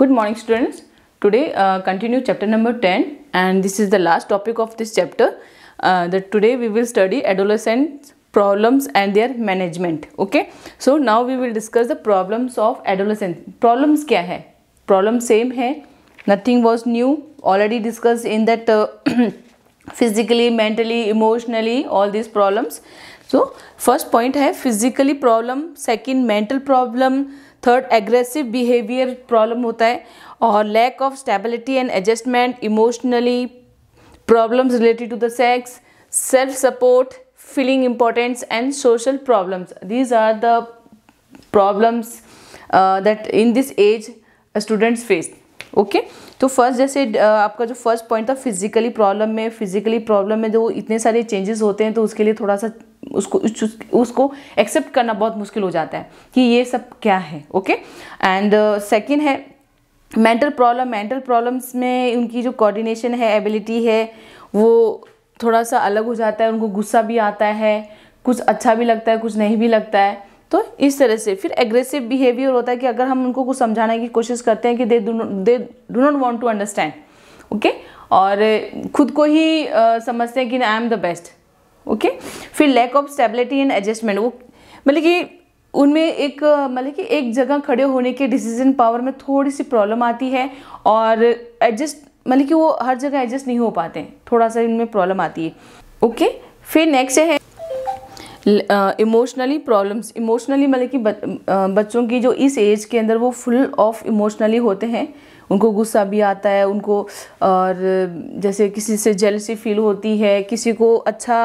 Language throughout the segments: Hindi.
good morning students today uh, continue chapter number 10 and this is the last topic of this chapter uh, that today we will study adolescent problems and their management okay so now we will discuss the problems of adolescent problems kya hai problem same hai nothing was new already discussed in that uh, physically mentally emotionally all these problems so first point hai physically problem second mental problem third aggressive behaviour problem होता है और lack of stability and adjustment emotionally problems related to the sex self support feeling importance and social problems these are the problems that in this age students face okay तो फर्स्ट जैसे uh, आपका जो फर्स्ट पॉइंट था फिजिकली प्रॉब्लम में फिजिकली प्रॉब्लम में जो इतने सारे चेंजेस होते हैं तो उसके लिए थोड़ा सा उसको उसको एक्सेप्ट करना बहुत मुश्किल हो जाता है कि ये सब क्या है ओके एंड सेकेंड है मेंटल प्रॉब्लम मेंटल प्रॉब्लम्स में उनकी जो कोऑर्डिनेशन है एबिलिटी है वो थोड़ा सा अलग हो जाता है उनको गुस्सा भी आता है कुछ अच्छा भी लगता है कुछ नहीं भी लगता है तो इस तरह से फिर एग्रेसिव बिहेवियर होता है कि अगर हम उनको कुछ समझाने की कोशिश करते हैं कि they they do not want to understand okay और खुद को ही uh, समझते हैं कि I am the best okay फिर lack of stability and adjustment वो मतलब कि उनमें एक मतलब कि एक जगह खड़े होने के डिसीजन पावर में थोड़ी सी प्रॉब्लम आती है और एडजस्ट मतलब कि वो हर जगह एडजस्ट नहीं हो पाते थोड़ा सा इनमें प्रॉब्लम आती है ओके फिर नेक्स्ट है इमोशनली प्रॉब्लम्स इमोशनली मतलब कि बच्चों की जो इस एज के अंदर वो फुल ऑफ इमोशनली होते हैं उनको गुस्सा भी आता है उनको और जैसे किसी से जेलसी फील होती है किसी को अच्छा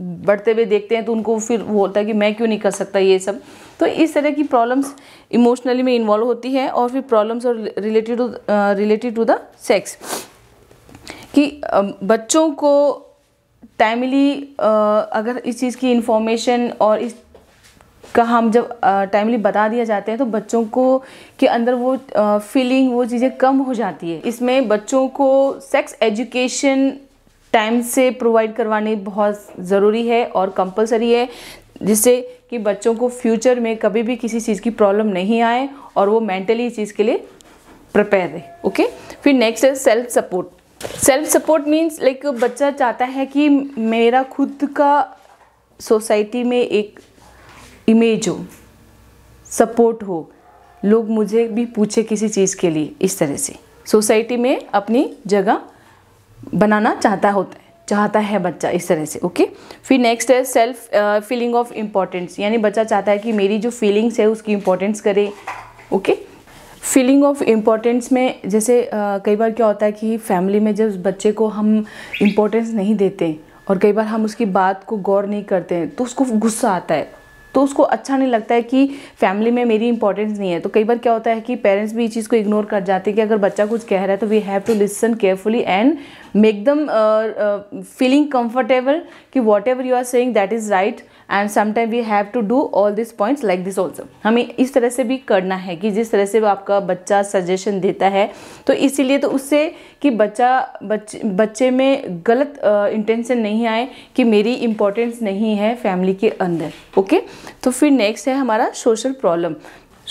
बढ़ते हुए देखते हैं तो उनको फिर वो होता है कि मैं क्यों नहीं कर सकता ये सब तो इस तरह की प्रॉब्लम्स इमोशनली में इन्वॉल्व होती है और फिर प्रॉब्लम्स और related to related to the sex कि बच्चों को टाइमली अगर इस चीज़ की इन्फॉर्मेशन और इस का हम जब टाइमली बता दिया जाते हैं तो बच्चों को के अंदर वो फीलिंग वो चीज़ें कम हो जाती है इसमें बच्चों को सेक्स एजुकेशन टाइम से प्रोवाइड करवानी बहुत ज़रूरी है और कंपलसरी है जिससे कि बच्चों को फ्यूचर में कभी भी किसी चीज़ की प्रॉब्लम नहीं आए और वो मेंटली इस चीज़ के लिए प्रिपेयर रहे ओके फिर नेक्स्ट है self support self support means like बच्चा चाहता है कि मेरा खुद का सोसाइटी में एक इमेज हो सपोर्ट हो लोग मुझे भी पूछे किसी चीज़ के लिए इस तरह से सोसाइटी में अपनी जगह बनाना चाहता होता है चाहता है बच्चा इस तरह से ओके फिर नेक्स्ट है सेल्फ फीलिंग ऑफ इम्पोर्टेंस यानी बच्चा चाहता है कि मेरी जो फीलिंग्स है उसकी इम्पोर्टेंस करे ओके फीलिंग ऑफ इम्पोर्टेंस में जैसे uh, कई बार क्या होता है कि फैमिली में जब बच्चे को हम इम्पोर्टेंस नहीं देते और कई बार हम उसकी बात को गौर नहीं करते हैं तो उसको गुस्सा आता है तो उसको अच्छा नहीं लगता है कि फैमिली में मेरी इंपॉर्टेंस नहीं है तो कई बार क्या होता है कि पेरेंट्स भी इस चीज़ को इग्नोर कर जाते हैं कि अगर बच्चा कुछ कह रहा है तो we have to listen carefully and make them feeling uh, uh कि whatever you are saying that is right and sometime we have to do all this points like this also हमें इस तरह से भी करना है कि जिस तरह से वो आपका बच्चा सजेशन देता है तो इसीलिए तो उससे कि बच्चा बच्चे बच्चे में गलत इंटेंशन uh, नहीं आए कि मेरी इंपॉर्टेंस नहीं है फैमिली के अंदर ओके okay? तो फिर नेक्स्ट है हमारा सोशल प्रॉब्लम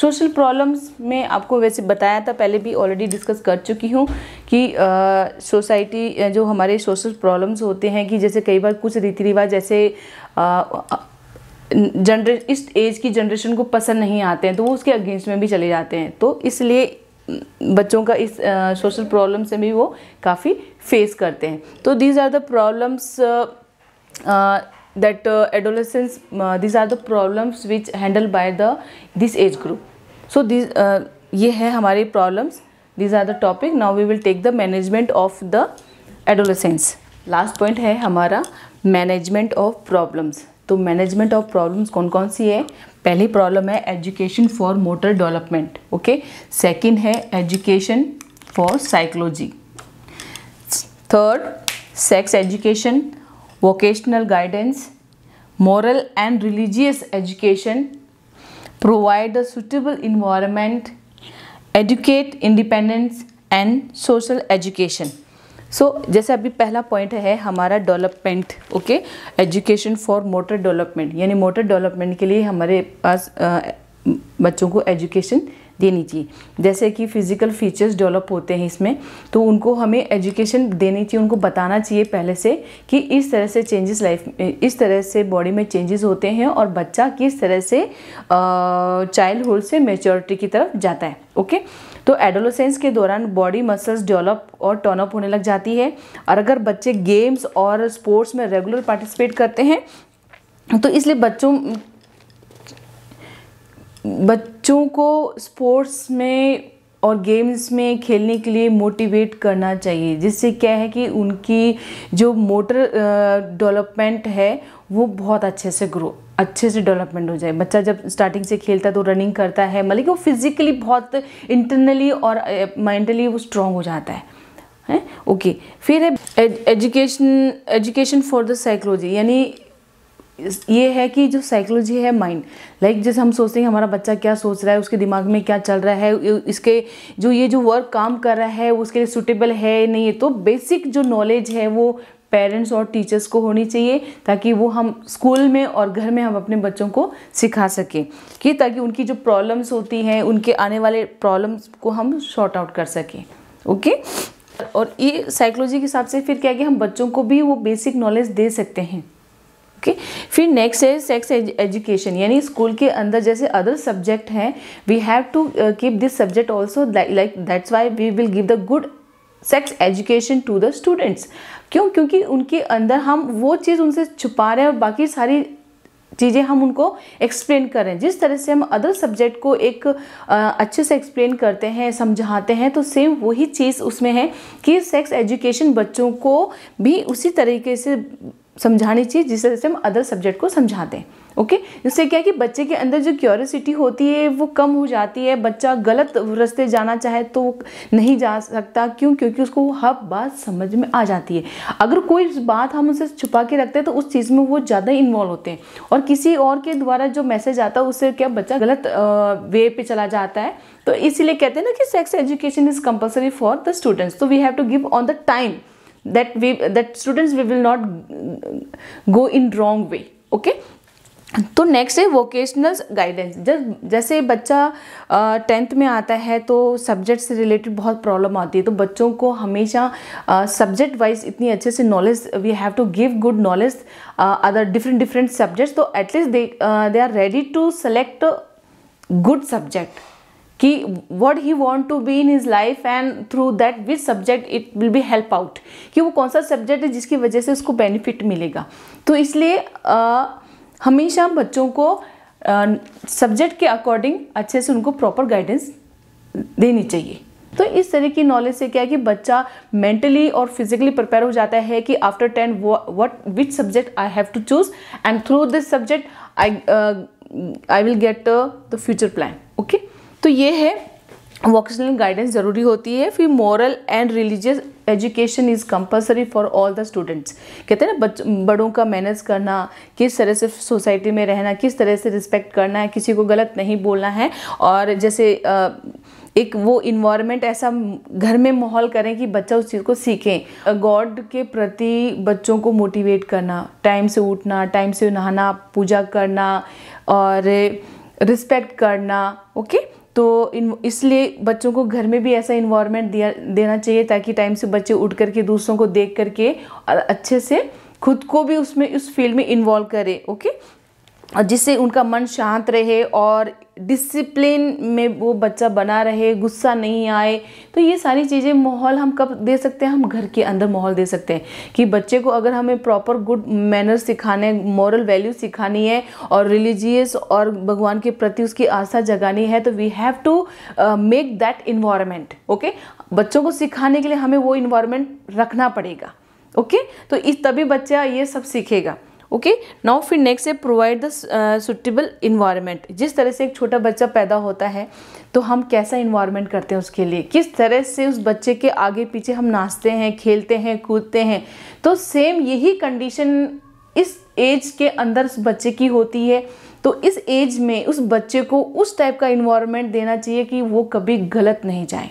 सोशल प्रॉब्लम्स में आपको वैसे बताया था पहले भी ऑलरेडी डिस्कस कर चुकी हूँ कि सोसाइटी जो हमारे सोशल प्रॉब्लम्स होते हैं कि जैसे कई बार कुछ रीति रिवाज ऐसे जनरे इस एज की जनरेशन को पसंद नहीं आते हैं तो वो उसके अगेंस्ट में भी चले जाते हैं तो इसलिए बच्चों का इस सोशल प्रॉब्लम से भी वो काफ़ी फेस करते हैं तो these are the problems that adolescence these are the problems which handle by the this age group so this uh, ये है हमारे problems these are the topic now we will take the management of the adolescence last point है हमारा मैनेजमेंट ऑफ प्रॉब्लम्स तो मैनेजमेंट ऑफ प्रॉब्लम्स कौन कौन सी है पहली प्रॉब्लम है education for motor development okay second है education for psychology third sex education vocational guidance moral and religious education provide a suitable environment, educate independence and social education. So so, जैसे अभी पहला पॉइंट है हमारा development okay education for motor development यानी मोटर डेवलपमेंट के लिए हमारे पास आ, बच्चों को एजुकेशन देनी चाहिए जैसे कि फ़िज़िकल फीचर्स डेवलप होते हैं इसमें तो उनको हमें एजुकेशन देनी चाहिए उनको बताना चाहिए पहले से कि इस तरह से चेंजेस लाइफ इस तरह से बॉडी में चेंजेस होते हैं और बच्चा किस तरह से चाइल्ड होल्ड से मेचोरिटी की तरफ जाता है ओके तो एडोलोसेंस के दौरान बॉडी मसल्स डेवलप और टर्नअप होने लग जाती है और अगर बच्चे गेम्स और स्पोर्ट्स में रेगुलर पार्टिसिपेट करते हैं तो इसलिए बच्चों बच बच्चों को स्पोर्ट्स में और गेम्स में खेलने के लिए मोटिवेट करना चाहिए जिससे क्या है कि उनकी जो मोटर डेवलपमेंट है वो बहुत अच्छे से ग्रो अच्छे से डेवलपमेंट हो जाए बच्चा जब स्टार्टिंग से खेलता है तो रनिंग करता है मतलब कि वो फिज़िकली बहुत इंटरनली और माइंडली वो स्ट्रांग हो जाता है ओके ओके फिर है education education for the psychology यानी ये है कि जो साइकोलॉजी है माइंड लाइक like जैसे हम सोचते हैं हमारा बच्चा क्या सोच रहा है उसके दिमाग में क्या चल रहा है इसके जो ये जो वर्क काम कर रहा है उसके लिए सुटेबल है नहीं है तो बेसिक जो नॉलेज है वो पेरेंट्स और टीचर्स को होनी चाहिए ताकि वो हम स्कूल में और घर में हम अपने बच्चों को सिखा सकें कि ताकि उनकी जो प्रॉब्लम्स होती हैं उनके आने वाले प्रॉब्लम्स को हम शॉर्ट आउट कर सकें ओके और ये साइकोलॉजी के हिसाब से फिर क्या कि हम बच्चों को भी वो बेसिक नॉलेज दे सकते हैं ओके फिर नेक्स्ट है सेक्स एजुकेशन यानी स्कूल के अंदर जैसे अदर सब्जेक्ट हैं we have to keep this subject also like that's why we will give the good sex education to the students क्यों क्योंकि उनके अंदर हम वो चीज़ उनसे छुपा रहे हैं और बाकी सारी चीज़ें हम उनको एक्सप्लेन कर रहे हैं जिस तरह से हम अदर सब्जेक्ट को एक आ, uh, अच्छे से एक्सप्लेन करते हैं समझाते हैं तो सेम वही चीज़ उसमें है कि सेक्स एजुकेशन बच्चों को भी उसी तरीके से समझानी चाहिए जिस तरह से हम अदर सब्जेक्ट को समझाते हैं ओके इससे क्या है कि बच्चे के अंदर जो क्यूरसिटी होती है वो कम हो जाती है बच्चा गलत रास्ते जाना चाहे तो नहीं जा सकता क्यों क्योंकि उसको हर बात समझ में आ जाती है अगर कोई बात हम उसे छुपा के रखते हैं तो उस चीज़ में वो ज़्यादा इन्वॉल्व होते हैं और किसी और के द्वारा जो मैसेज आता है उससे क्या बच्चा गलत वे पे चला जाता है तो इसीलिए कहते हैं ना कि sex education is compulsory for the students तो we have to give on the time that we that students we will not go in wrong way okay तो नेक्स्ट है वोकेशनल गाइडेंस जब जैसे बच्चा टेंथ में आता है तो सब्जेक्ट से रिलेटेड बहुत प्रॉब्लम आती है तो बच्चों को हमेशा सब्जेक्ट वाइज इतनी अच्छे से knowledge we have to give good knowledge other different different subjects तो at least they they are ready to select good subject कि what he want to be in his life and through that which subject it will be help out कि वो कौन सा सब्जेक्ट है जिसकी वजह से उसको बेनिफिट मिलेगा तो इसलिए हमेशा बच्चों को सब्जेक्ट के अकॉर्डिंग अच्छे से उनको प्रॉपर गाइडेंस देनी चाहिए तो इस तरह की नॉलेज से क्या है कि बच्चा मेंटली और फिजिकली प्रिपेयर हो जाता है कि after ten what which subject I have to choose and through this subject I I will get the future plan okay तो ये है वोकेशनल गाइडेंस ज़रूरी होती है फिर moral and religious education is compulsory for all the students कहते हैं ना बड़ों का मैनेज करना किस तरह से सोसाइटी में रहना किस तरह से रिस्पेक्ट करना है किसी को गलत नहीं बोलना है और जैसे आ, एक वो इन्वायरमेंट ऐसा घर में माहौल करें कि बच्चा उस चीज़ को सीखें गॉड के प्रति बच्चों को मोटिवेट करना टाइम से उठना टाइम से नहाना पूजा करना और रिस्पेक्ट करना ओके okay? तो इसलिए बच्चों को घर में भी ऐसा इन्वायरमेंट दिया देना चाहिए ताकि टाइम से बच्चे उठ करके दूसरों को देख करके और अच्छे से खुद को भी उसमें उस फील्ड में इन्वॉल्व करें ओके जिससे उनका मन शांत रहे और डिसिप्लिन में वो बच्चा बना रहे गुस्सा नहीं आए तो ये सारी चीज़ें माहौल हम कब दे सकते हैं हम घर के अंदर माहौल दे सकते हैं कि बच्चे को अगर हमें प्रॉपर गुड मैनर सिखाने मॉरल वैल्यू सिखानी है और रिलीजियस और भगवान के प्रति उसकी आस्था जगानी है तो we have to make that environment okay बच्चों को सिखाने के लिए हमें वो इन्वायरमेंट रखना पड़ेगा ओके okay? तो इस तभी बच्चा ये सब सीखेगा ओके नाउ फिर नेक्स्ट है प्रोवाइड द सुटेबल इन्वायरमेंट जिस तरह से एक छोटा बच्चा पैदा होता है तो हम कैसा इन्वायरमेंट करते हैं उसके लिए किस तरह से उस बच्चे के आगे पीछे हम नाचते हैं खेलते हैं कूदते हैं तो सेम यही कंडीशन इस एज के अंदर उस बच्चे की होती है तो इस एज में उस बच्चे को उस टाइप का इन्वायरमेंट देना चाहिए कि वो कभी गलत नहीं जाए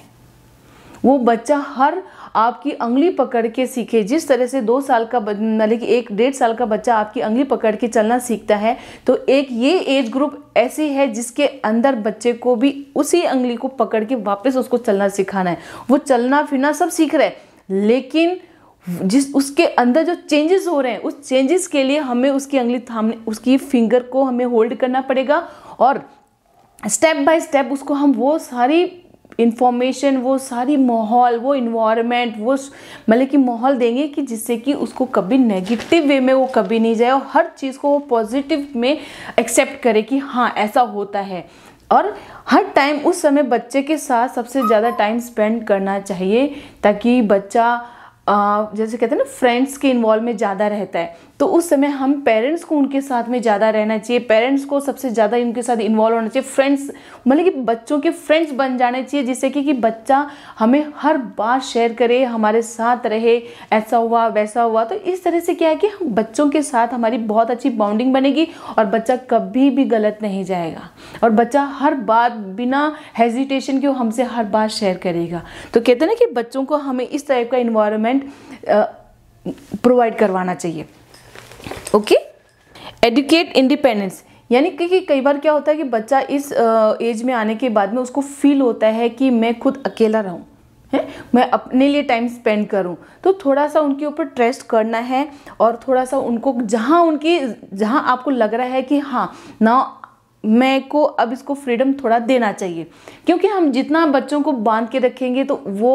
वो बच्चा हर आपकी अंगली पकड़ के सीखे जिस तरह से दो साल का मतलब कि एक डेढ़ साल का बच्चा आपकी अंगली पकड़ के चलना सीखता है तो एक ये एज ग्रुप ऐसी है जिसके अंदर बच्चे को भी उसी अंगली को पकड़ के वापस उसको चलना सिखाना है वो चलना फिरना सब सीख रहे हैं लेकिन जिस उसके अंदर जो चेंजेस हो रहे हैं उस चेंजेस के लिए हमें उसकी अंगली थामने उसकी फिंगर को हमें होल्ड करना पड़ेगा और स्टेप बाय स्टेप उसको हम वो सारी इन्फॉर्मेशन वो सारी माहौल वो इन्वामेंट वो मतलब कि माहौल देंगे कि जिससे कि उसको कभी नेगेटिव वे में वो कभी नहीं जाए और हर चीज़ को वो पॉजिटिव में एक्सेप्ट करे कि हाँ ऐसा होता है और हर टाइम उस समय बच्चे के साथ सबसे ज़्यादा टाइम स्पेंड करना चाहिए ताकि बच्चा जैसे कहते हैं ना फ्रेंड्स के इन्वॉल्व में ज़्यादा रहता है तो उस समय हम पेरेंट्स को उनके साथ में ज़्यादा रहना चाहिए पेरेंट्स को सबसे ज़्यादा उनके साथ इन्वॉल्व होना चाहिए फ्रेंड्स मतलब कि बच्चों के फ्रेंड्स बन जाने चाहिए जिससे कि, कि बच्चा हमें हर बात शेयर करे हमारे साथ रहे ऐसा हुआ वैसा हुआ तो इस तरह से क्या है कि हम बच्चों के साथ हमारी बहुत अच्छी बाउंडिंग बनेगी और बच्चा कभी भी गलत नहीं जाएगा और बच्चा हर बात बिना हेजिटेशन के वो हमसे हर बात शेयर करेगा तो कहते हैं ना कि बच्चों को हमें इस टाइप का इन्वायरमेंट प्रोवाइड करवाना चाहिए ओके एडुकेट इंडिपेंडेंस यानी कि कई बार क्या होता है कि बच्चा इस एज में आने के बाद में उसको फील होता है कि मैं खुद अकेला रहूं है मैं अपने लिए टाइम स्पेंड करूं तो थोड़ा सा उनके ऊपर ट्रस्ट करना है और थोड़ा सा उनको जहां उनकी जहां आपको लग रहा है कि हाँ ना मैं को अब इसको फ्रीडम थोड़ा देना चाहिए क्योंकि हम जितना बच्चों को बांध के रखेंगे तो वो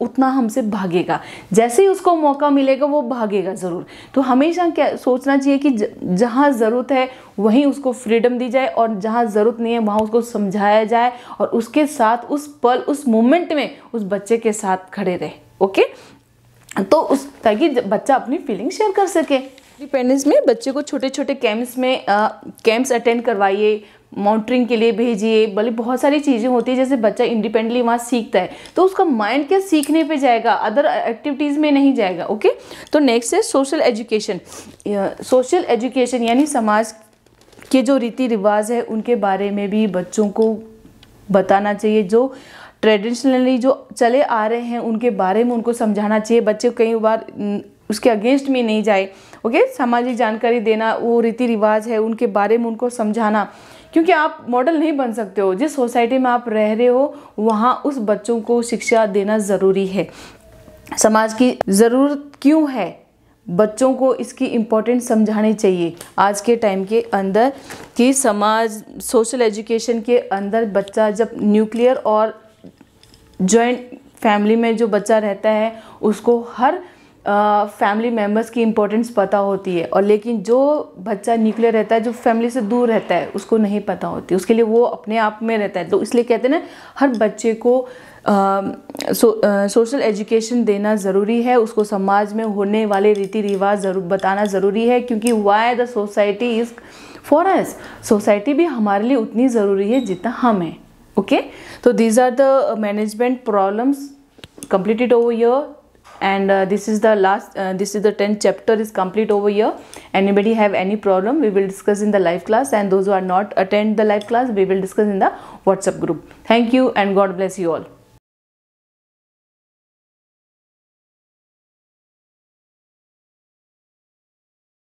उतना हमसे भागेगा जैसे ही उसको मौका मिलेगा वो भागेगा ज़रूर तो हमेशा क्या सोचना चाहिए कि जहाँ ज़रूरत है वहीं उसको फ्रीडम दी जाए और जहाँ ज़रूरत नहीं है वहाँ उसको समझाया जाए और उसके साथ उस पल उस मोमेंट में उस बच्चे के साथ खड़े रहे ओके तो उस ताकि बच्चा अपनी फीलिंग शेयर कर सके डिपेंडेंस में बच्चे को छोटे छोटे कैंप्स में कैंप्स अटेंड करवाइए मॉनिटरिंग के लिए भेजिए भले बहुत सारी चीज़ें होती है जैसे बच्चा इंडिपेंडेंटली वहाँ सीखता है तो उसका माइंड क्या सीखने पे जाएगा अदर एक्टिविटीज़ में नहीं जाएगा ओके तो नेक्स्ट है सोशल एजुकेशन सोशल एजुकेशन यानी समाज के जो रीति रिवाज है उनके बारे में भी बच्चों को बताना चाहिए जो ट्रेडिशनली जो चले आ रहे हैं उनके बारे में उनको समझाना चाहिए बच्चे कई बार उसके अगेंस्ट में नहीं जाए ओके सामाजिक जानकारी देना वो रीति रिवाज है उनके बारे में उनको समझाना क्योंकि आप मॉडल नहीं बन सकते हो जिस सोसाइटी में आप रह रहे हो वहाँ उस बच्चों को शिक्षा देना ज़रूरी है समाज की ज़रूरत क्यों है बच्चों को इसकी इम्पोर्टेंस समझानी चाहिए आज के टाइम के अंदर कि समाज सोशल एजुकेशन के अंदर बच्चा जब न्यूक्लियर और जॉइंट फैमिली में जो बच्चा रहता है उसको हर फैमिली मेम्बर्स की इम्पोर्टेंस पता होती है और लेकिन जो बच्चा न्यूक्लियर रहता है जो फैमिली से दूर रहता है उसको नहीं पता होती उसके लिए वो अपने आप में रहता है तो इसलिए कहते हैं ना हर बच्चे को सोशल एजुकेशन देना ज़रूरी है उसको समाज में होने वाले रीति रिवाज ज़रूर बताना ज़रूरी है क्योंकि why the society is for us society भी हमारे लिए उतनी ज़रूरी है जितना हम हैं ओके तो these are the management problems completed over here and uh, this is the last uh, this is the 10th chapter is complete over here anybody have any problem we will discuss in the live class and those who are not attend the live class we will discuss in the whatsapp group thank you and god bless you all